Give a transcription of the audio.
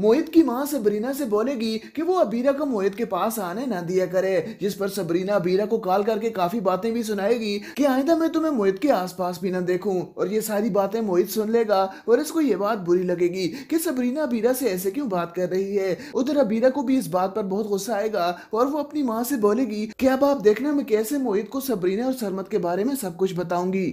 मोहित की माँ सबरीना से बोलेगी कि वो अबीरा को मोहित के पास आने ना दिया करे जिस पर सबरीना अबीरा को कॉल करके काफी बातें भी सुनाएगी कि आयदा मैं तुम्हें मोहित के आसपास भी ना देखूं और ये सारी बातें मोहित सुन लेगा और इसको ये बात बुरी लगेगी कि सबरीना अबीरा से ऐसे क्यों बात कर रही है उधर अबीरा को भी इस बात पर बहुत गुस्सा आएगा और वो अपनी माँ से बोलेगी कि अब आप देखना मैं कैसे मोहित को सबरीना और सरमत के बारे में सब कुछ बताऊंगी